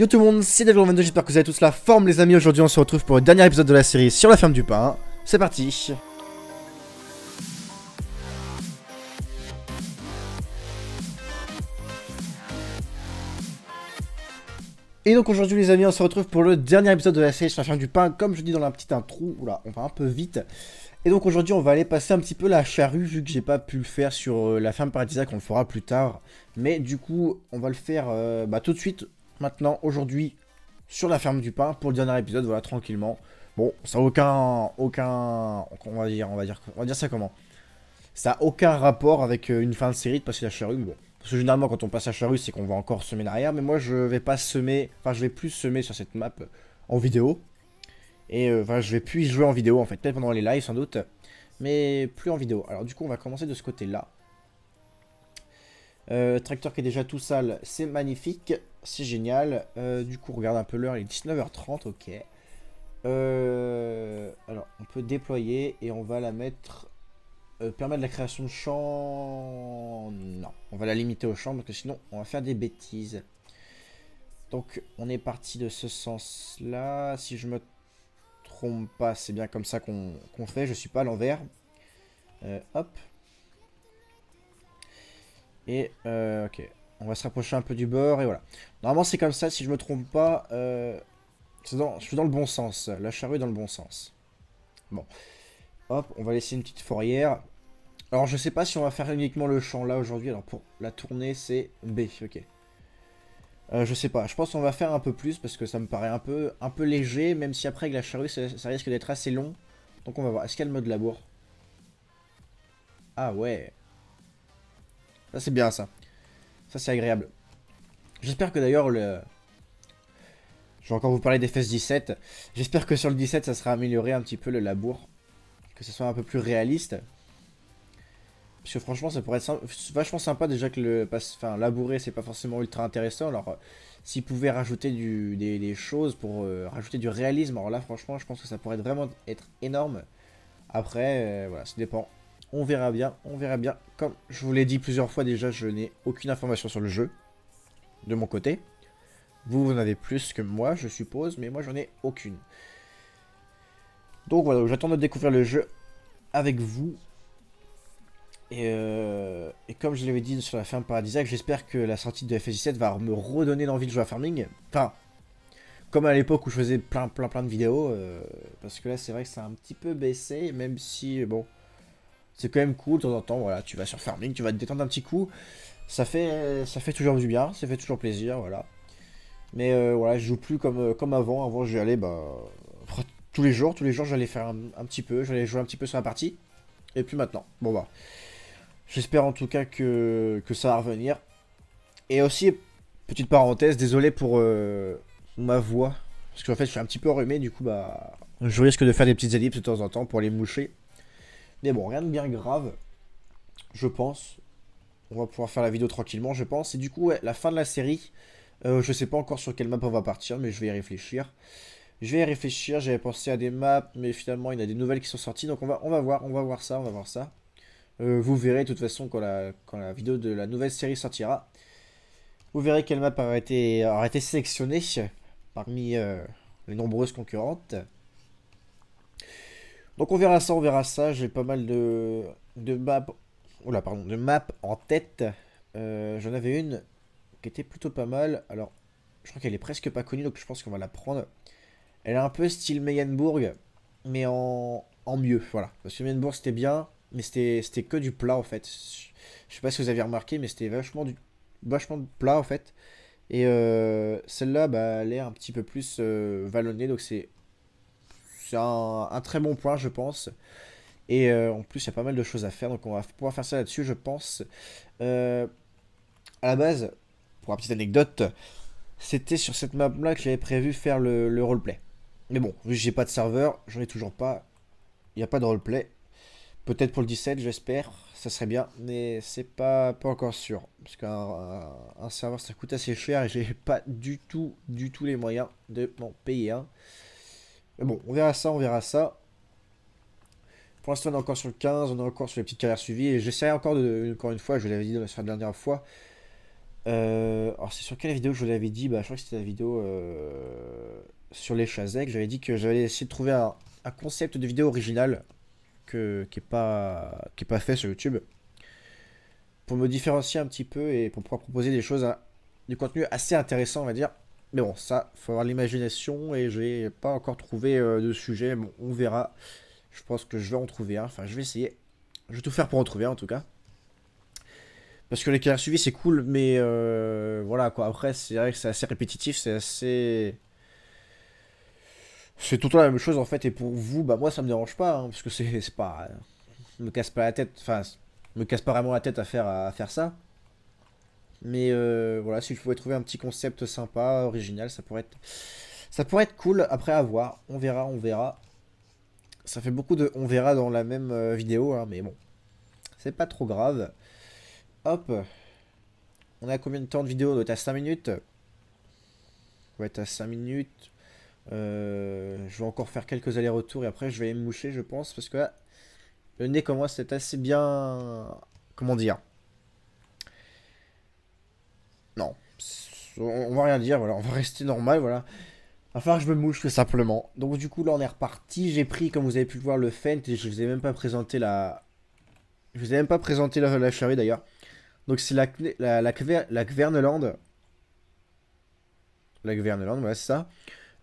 Yo tout le monde, c'est David, 22 j'espère que vous avez tous la forme les amis. Aujourd'hui on se retrouve pour le dernier épisode de la série sur la ferme du pain. C'est parti Et donc aujourd'hui les amis, on se retrouve pour le dernier épisode de la série sur la ferme du pain. Comme je dis dans la petite intro, on va un peu vite. Et donc aujourd'hui on va aller passer un petit peu la charrue vu que j'ai pas pu le faire sur euh, la ferme paradisiaque, on le fera plus tard. Mais du coup on va le faire euh, bah, tout de suite maintenant, aujourd'hui, sur la ferme du pain pour le dernier épisode, voilà, tranquillement. Bon, ça n'a aucun, aucun, on va dire, on va dire, on va dire ça comment Ça n'a aucun rapport avec euh, une fin de série de passer la charrue, bon. Parce que généralement, quand on passe la charrue, c'est qu'on va encore semer derrière, mais moi, je vais pas semer, enfin, je vais plus semer sur cette map euh, en vidéo. Et, euh, enfin, je vais plus y jouer en vidéo, en fait, peut-être pendant les lives, sans doute, mais plus en vidéo. Alors, du coup, on va commencer de ce côté-là. Euh, tracteur qui est déjà tout sale, c'est magnifique, c'est génial. Euh, du coup, regarde un peu l'heure, il est 19h30, ok. Euh, alors, on peut déployer et on va la mettre... permettre la création de champs... Non, on va la limiter aux champs parce que sinon, on va faire des bêtises. Donc, on est parti de ce sens-là. Si je me trompe pas, c'est bien comme ça qu'on fait. Je suis pas à l'envers. hop, et euh, ok, on va se rapprocher un peu du bord et voilà. Normalement c'est comme ça, si je me trompe pas, euh, je suis dans le bon sens. La charrue est dans le bon sens. Bon, hop, on va laisser une petite fourrière. Alors je sais pas si on va faire uniquement le champ là aujourd'hui. Alors pour la tournée c'est B, ok. Euh, je sais pas, je pense qu'on va faire un peu plus parce que ça me paraît un peu, un peu léger, même si après avec la charrue ça, ça risque d'être assez long. Donc on va voir, est-ce qu'il y a le mode labour Ah ouais ça, c'est bien, ça. Ça, c'est agréable. J'espère que d'ailleurs, le... Je vais encore vous parler des fesses 17. J'espère que sur le 17, ça sera amélioré un petit peu le labour. Que ce soit un peu plus réaliste. Parce que franchement, ça pourrait être vachement sympa déjà que le enfin, labourer, c'est pas forcément ultra intéressant. Alors, euh, s'ils pouvaient rajouter du, des, choses pour euh, rajouter du réalisme, alors là, franchement, je pense que ça pourrait vraiment être énorme. Après, euh, voilà, ça dépend. On verra bien, on verra bien. Comme je vous l'ai dit plusieurs fois déjà, je n'ai aucune information sur le jeu, de mon côté. Vous, vous en avez plus que moi, je suppose, mais moi, j'en ai aucune. Donc voilà, j'attends de découvrir le jeu avec vous. Et, euh, comme je l'avais dit sur la ferme paradisiaque, j'espère que la sortie de f 7 va me redonner l'envie de jouer à farming. Enfin, comme à l'époque où je faisais plein plein plein de vidéos, euh, parce que là c'est vrai que ça a un petit peu baissé, même si bon, c'est quand même cool de temps en temps. Voilà, tu vas sur farming, tu vas te détendre un petit coup. Ça fait, ça fait toujours du bien, ça fait toujours plaisir, voilà. Mais euh, voilà, je joue plus comme, euh, comme avant. Avant, je allais bah, tous les jours, tous les jours, j'allais faire un, petit peu, j'allais jouer un petit peu sur la partie. Et puis maintenant, bon bah, j'espère en tout cas que, ça va revenir. Et aussi, petite parenthèse, désolé pour euh, ma voix, parce qu'en fait, je suis un petit peu enrhumé, du coup, bah, je risque de faire des petites ellipses de temps en temps pour les moucher. Mais bon, rien de bien grave, je pense. On va pouvoir faire la vidéo tranquillement, je pense. Et du coup, la fin de la série, euh, je ne sais pas encore sur quelle map on va partir, mais je vais y réfléchir. Je vais y réfléchir, j'avais pensé à des maps, mais finalement, il y en a des nouvelles qui sont sorties. Donc on va, on va voir, on va voir ça, on va voir ça. Euh, vous verrez de toute façon quand la, vidéo de la nouvelle série sortira. Vous verrez quelle map aura été, sélectionnée parmi euh, les nombreuses concurrentes. Donc on verra ça, on verra ça. J'ai pas mal de, de maps. pardon, de map en tête. Euh, j'en avais une qui était plutôt pas mal. Alors, je crois qu'elle est presque pas connue, donc je pense qu'on va la prendre. Elle est un peu style Meyenburg, mais en, mieux, voilà. Parce que Meyenburg, c'était bien, mais c'était que du plat, en fait. Je sais pas si vous avez remarqué, mais c'était vachement, du, vachement plat, en fait. Et euh, celle-là, bah, elle est un petit peu plus euh, vallonnée, donc c'est c'est un, très bon point, je pense. Et euh, en plus, il y a pas mal de choses à faire, donc on va pouvoir faire ça là-dessus, je pense. A euh, à la base, pour une petite anecdote, c'était sur cette map-là que j'avais prévu faire le, roleplay. Mais bon, vu que j'ai pas de serveur, j'en ai toujours pas. Il n'y a pas de roleplay. Peut-être pour le 17, j'espère. Ça serait bien. Mais c'est pas, pas encore sûr. Parce qu'un serveur, ça coûte assez cher. Et j'ai pas du tout, du tout les moyens de m'en payer un bon, on verra ça, on verra ça. Pour l'instant, on est encore sur le 15, on est encore sur les petites carrières suivies. Et j'essaierai encore, de, encore une fois, je vous l'avais dit dans la dernière fois. Euh, alors, c'est sur quelle vidéo je je l'avais dit bah, Je crois que c'était la vidéo euh, sur les Chazek. J'avais dit que j'allais essayer de trouver un, concept de vidéo originale que, qui n'est pas, pas fait sur YouTube. Pour me différencier un petit peu et pour pouvoir proposer des choses, hein, du contenu assez intéressant, on va dire. Mais bon, ça, faut avoir l'imagination et j'ai pas encore trouvé euh, de sujet. on verra. Je pense que je vais en trouver un. Enfin, je vais essayer. Je vais tout faire pour en trouver un en tout cas. Parce que les carrières suivies, c'est cool, mais euh, voilà quoi. Après, c'est vrai que c'est assez répétitif, c'est assez. C'est tout le temps la même chose en fait. Et pour vous, bah moi, ça me dérange pas, hein, parce que c'est pas. Euh, me casse pas la tête. Enfin, me casse pas vraiment la tête à faire, à faire ça. Mais euh, voilà, si je pouvais trouver un petit concept sympa, original, ça pourrait être, ça pourrait être cool. Après, à voir. On verra, on verra. Ça fait beaucoup de on verra dans la même euh, vidéo, hein, mais bon. C'est pas trop grave. Hop. On a combien de temps de vidéo On doit être à 5 minutes. On va être à 5 minutes. Euh, je vais encore faire quelques allers-retours et après je vais me moucher, je pense, parce que là, le nez comme moi c'est assez bien. Comment dire non. On va rien dire, voilà. On va rester normal, voilà. Enfin, je me mouche tout simplement. Donc du coup, là, on est reparti. J'ai pris, comme vous avez pu le voir, le Fent. Et je vous ai même pas présenté la... Je vous ai même pas présenté la, la d'ailleurs. Donc c'est la, la, la, la Gverneland. La Gverneland, voilà, c'est ça.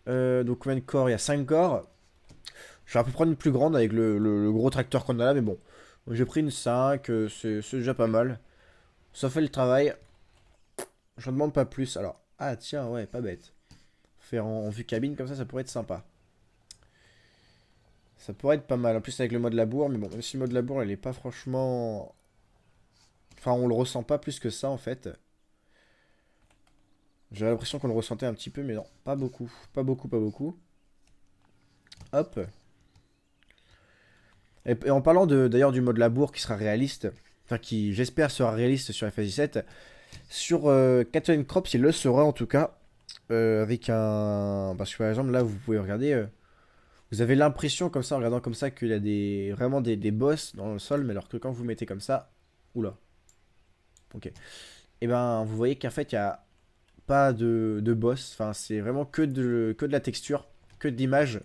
Euh, donc combien de corps Il y a 5 corps. Je vais peu prendre une plus grande avec le, le gros tracteur qu'on a là, mais bon. J'ai pris une 5, euh, c'est déjà pas mal. Ça fait le travail. J'en demande pas plus. Alors, ah tiens, ouais, pas bête. Faire en, vue cabine comme ça, ça pourrait être sympa. Ça pourrait être pas mal. En plus avec le mode labour, mais bon, même si le mode labour, il est pas franchement... Enfin, on le ressent pas plus que ça, en fait. J'avais l'impression qu'on le ressentait un petit peu, mais non, pas beaucoup. Pas beaucoup, pas beaucoup. Hop. Et, en parlant d'ailleurs du mode labour qui sera réaliste, enfin qui, j'espère, sera réaliste sur FS17, sur euh, Catherine Crops, il le sera en tout cas. Euh, avec un. Parce que par exemple, là, vous pouvez regarder. Euh, vous avez l'impression, comme ça, en regardant comme ça, qu'il y a des, vraiment des, boss dans le sol, mais alors que quand vous mettez comme ça. Oula. Ok. Et eh ben, vous voyez qu'en fait, il n'y a pas de, boss. Enfin, c'est vraiment que de, que de la texture, que de l'image.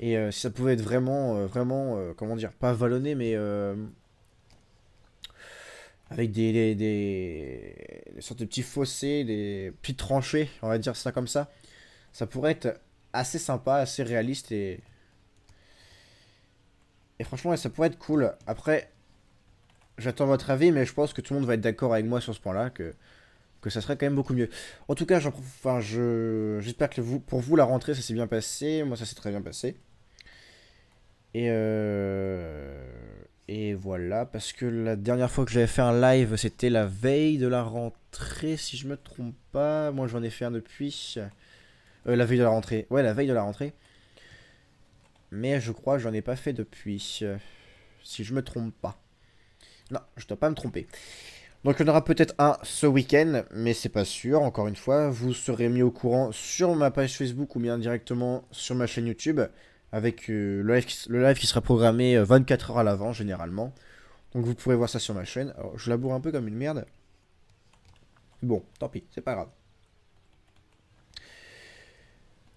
Et si ça pouvait être vraiment, vraiment, comment dire, pas vallonné, mais avec des, des, des, sortes de petits fossés, des petites tranchées, on va dire ça comme ça. Ça pourrait être assez sympa, assez réaliste et... Et franchement, ça pourrait être cool. Après, j'attends votre avis, mais je pense que tout le monde va être d'accord avec moi sur ce point-là, que, que ça serait quand même beaucoup mieux. En tout cas, j'espère que pour vous, la rentrée, ça s'est bien passé. Moi, ça s'est très bien passé. Et... Euh... Et voilà, parce que la dernière fois que j'avais fait un live, c'était la veille de la rentrée, si je me trompe pas. Moi, j'en ai fait un depuis. Euh, la veille de la rentrée. Ouais, la veille de la rentrée. Mais je crois que j'en ai pas fait depuis. Euh, si je me trompe pas. Non, je dois pas me tromper. Donc, il y en aura peut-être un ce week-end, mais c'est pas sûr. Encore une fois, vous serez mis au courant sur ma page Facebook ou bien directement sur ma chaîne YouTube avec euh, le, live qui, sera programmé 24 euh, heures à l'avant généralement. Donc vous pourrez voir ça sur ma chaîne. Alors je laboure un peu comme une merde. Bon, tant pis, c'est pas grave.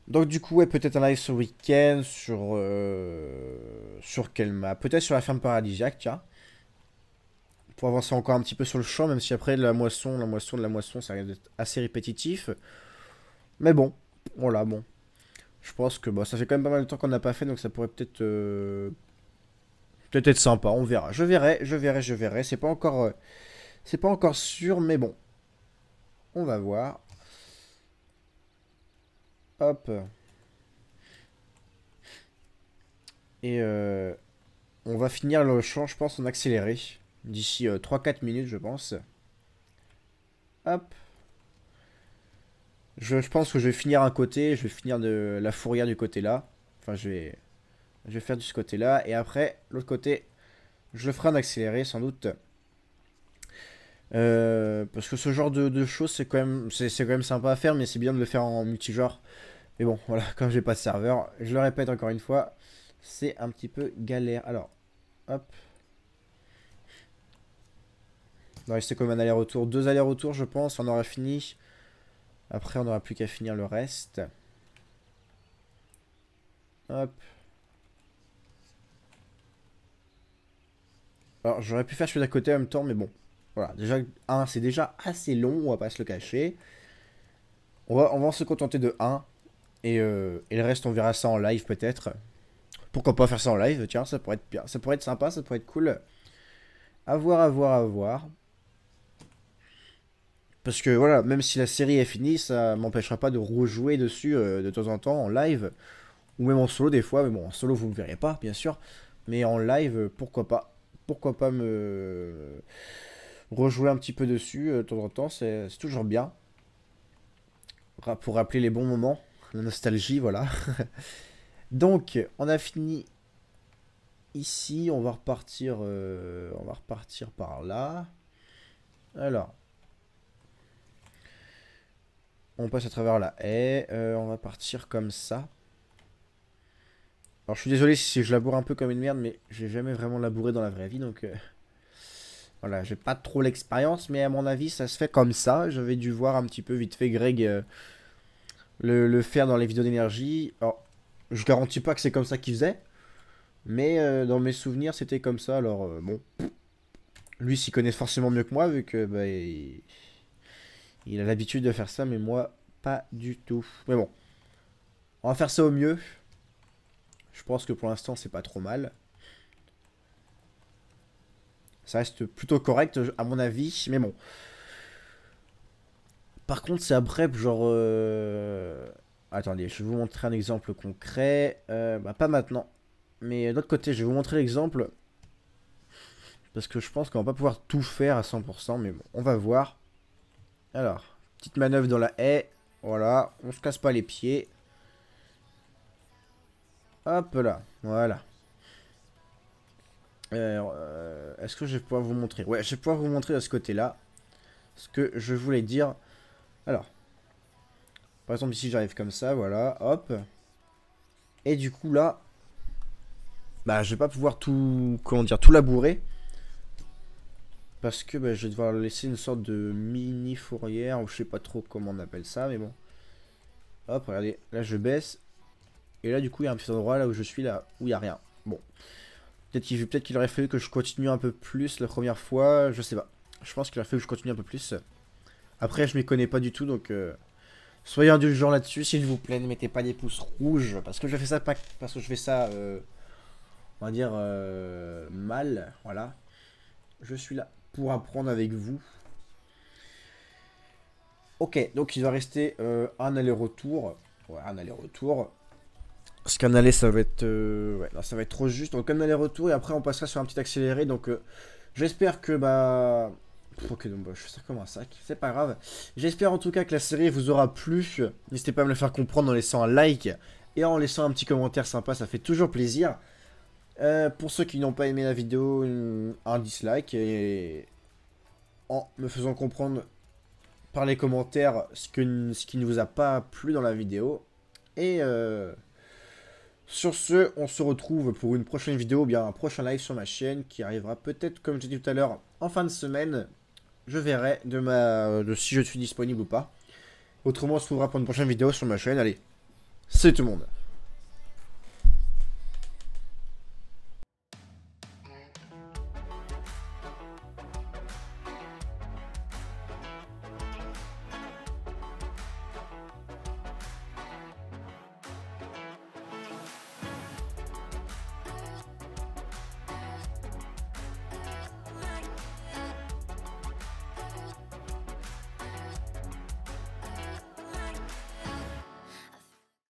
Donc du coup, ouais, peut-être un live ce week-end sur... Euh, sur quelle Peut-être sur la ferme paradisiaque, tiens. Pour avancer encore un petit peu sur le champ, même si après la moisson, la moisson, de la moisson, ça risque d'être assez répétitif. Mais bon, voilà, bon. Je pense que bon, bah, ça fait quand même pas mal de temps qu'on n'a pas fait, donc ça pourrait peut-être euh, peut-être sympa. On verra. Je verrai, je verrai, je verrai. C'est pas encore euh, c'est pas encore sûr, mais bon, on va voir. Hop. Et euh, on va finir le champ, je pense, en accéléré. D'ici 3-4 minutes, je pense. Hop. Je, pense que je vais finir un côté, je vais finir de la fourrière du côté là. Enfin, je vais, je vais faire du ce côté là. Et après, l'autre côté, je le ferai en accéléré sans doute. Euh, parce que ce genre de, choses, c'est quand, même, c'est, quand même sympa à faire, mais c'est bien de le faire en multijoueur. Mais bon, voilà, quand j'ai pas de serveur, je le répète encore une fois, c'est un petit peu galère. Alors, hop. Il rester comme un aller-retour. Deux allers-retours, je pense, on aura fini. Après, on n'aura plus qu'à finir le reste. Hop. Alors, j'aurais pu faire celui d'à côté en même temps, mais bon. Voilà, déjà, un, c'est déjà assez long, on va pas se le cacher. On va, on va se contenter de 1. Euh, et, le reste, on verra ça en live, peut-être. Pourquoi pas faire ça en live Tiens, ça pourrait être bien. Ça pourrait être sympa, ça pourrait être cool. À voir, à voir, à voir. Parce que voilà, même si la série est finie, ça m'empêchera pas de rejouer dessus euh, de temps en temps en live. Ou même en solo des fois. Mais bon, en solo, vous ne verrez pas, bien sûr. Mais en live, pourquoi pas Pourquoi pas me rejouer un petit peu dessus euh, de temps en temps C'est toujours bien. Pour rappeler les bons moments. La nostalgie, voilà. Donc, on a fini ici. On va repartir, euh, on va repartir par là. Alors, on passe à travers la haie. Euh, on va partir comme ça. Alors je suis désolé si je laboure un peu comme une merde, mais j'ai jamais vraiment labouré dans la vraie vie, donc... Euh, voilà, j'ai pas trop l'expérience, mais à mon avis, ça se fait comme ça. J'avais dû voir un petit peu vite fait Greg euh, le, faire dans les vidéos d'énergie. Alors, je garantis pas que c'est comme ça qu'il faisait, mais dans mes souvenirs, c'était comme ça. Alors, bon, lui s'y connaît forcément mieux que moi, vu que bah, il a l'habitude de faire ça, mais moi, pas du tout. Mais bon, on va faire ça au mieux. Je pense que pour l'instant, c'est pas trop mal. Ça reste plutôt correct, à mon avis, mais bon. Par contre, c'est après, genre... Euh, attendez, je vais vous montrer un exemple concret. Euh, bah, pas maintenant. Mais d'autre côté, je vais vous montrer l'exemple. Parce que je pense qu'on va pas pouvoir tout faire à 100%, mais bon, on va voir. Alors, petite manœuvre dans la haie. Voilà, on se casse pas les pieds. Hop là, voilà. Euh, est-ce que je vais pouvoir vous montrer Ouais, je vais pouvoir vous montrer à ce côté-là. Ce que je voulais dire. Alors. Par exemple, ici, j'arrive comme ça, voilà, hop. Et du coup, là, bah, je vais pas pouvoir tout, comment dire, tout labourer. Parce que bah, je vais devoir laisser une sorte de mini fourrière, ou je sais pas trop comment on appelle ça, mais bon. Hop, regardez, là je baisse. Et là du coup il y a un petit endroit là où je suis là, où il n'y a rien. Bon. Peut-être qu'il aurait fallu que je continue un peu plus la première fois, je sais pas. Je pense qu'il aurait fallu que je continue un peu plus. Après je m'y connais pas du tout, donc euh, soyez indulgents là-dessus, s'il vous plaît, ne mettez pas des pouces rouges, parce que je fais ça parce que je fais ça, euh, on va dire, euh, mal, voilà. Je suis là pour apprendre avec vous. Ok, donc il va rester euh, un aller-retour. Ouais, un aller-retour. Parce qu'un aller, ça va être... Euh, ça va être trop juste. Donc un aller-retour, et après on passera sur un petit accéléré. Donc euh, j'espère que... bah Ok, donc bah, je fais ça comme un sac. C'est pas grave. J'espère en tout cas que la série vous aura plu. N'hésitez pas à me le faire comprendre en laissant un like et en laissant un petit commentaire sympa. Ça fait toujours plaisir. Euh, pour ceux qui n'ont pas aimé la vidéo, euh, un dislike et en me faisant comprendre par les commentaires ce, que, qui ne vous a pas plu dans la vidéo. Et euh, sur ce, on se retrouve pour une prochaine vidéo, ou bien un prochain live sur ma chaîne qui arrivera peut-être, comme j'ai dit tout à l'heure, en fin de semaine. Je verrai de, ma, de si je suis disponible ou pas. Autrement, on se retrouvera pour une prochaine vidéo sur ma chaîne. Allez, c'est tout le monde.